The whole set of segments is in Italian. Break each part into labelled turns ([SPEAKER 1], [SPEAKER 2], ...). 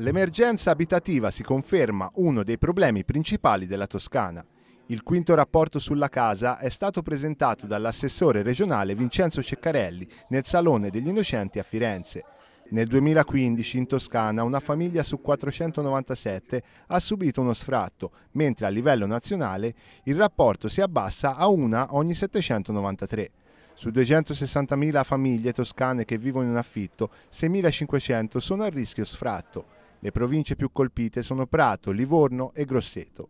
[SPEAKER 1] L'emergenza abitativa si conferma uno dei problemi principali della Toscana. Il quinto rapporto sulla casa è stato presentato dall'assessore regionale Vincenzo Ceccarelli nel Salone degli Innocenti a Firenze. Nel 2015 in Toscana una famiglia su 497 ha subito uno sfratto, mentre a livello nazionale il rapporto si abbassa a una ogni 793. Su 260.000 famiglie toscane che vivono in affitto, 6.500 sono a rischio sfratto. Le province più colpite sono Prato, Livorno e Grosseto.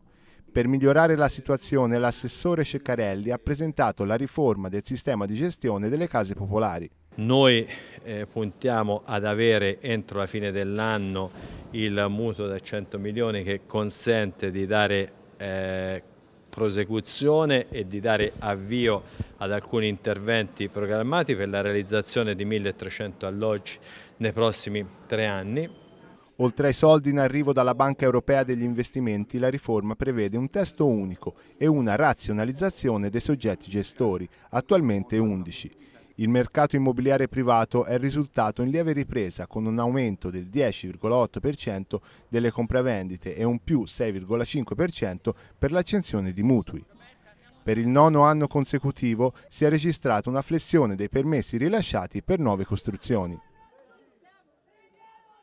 [SPEAKER 1] Per migliorare la situazione l'assessore Ceccarelli ha presentato la riforma del sistema di gestione delle case popolari.
[SPEAKER 2] Noi eh, puntiamo ad avere entro la fine dell'anno il mutuo da 100 milioni che consente di dare eh, prosecuzione e di dare avvio ad alcuni interventi programmati per la realizzazione di 1300 alloggi nei prossimi tre anni
[SPEAKER 1] Oltre ai soldi in arrivo dalla Banca Europea degli Investimenti, la riforma prevede un testo unico e una razionalizzazione dei soggetti gestori, attualmente 11. Il mercato immobiliare privato è risultato in lieve ripresa con un aumento del 10,8% delle compravendite e un più 6,5% per l'accensione di mutui. Per il nono anno consecutivo si è registrata una flessione dei permessi rilasciati per nuove costruzioni.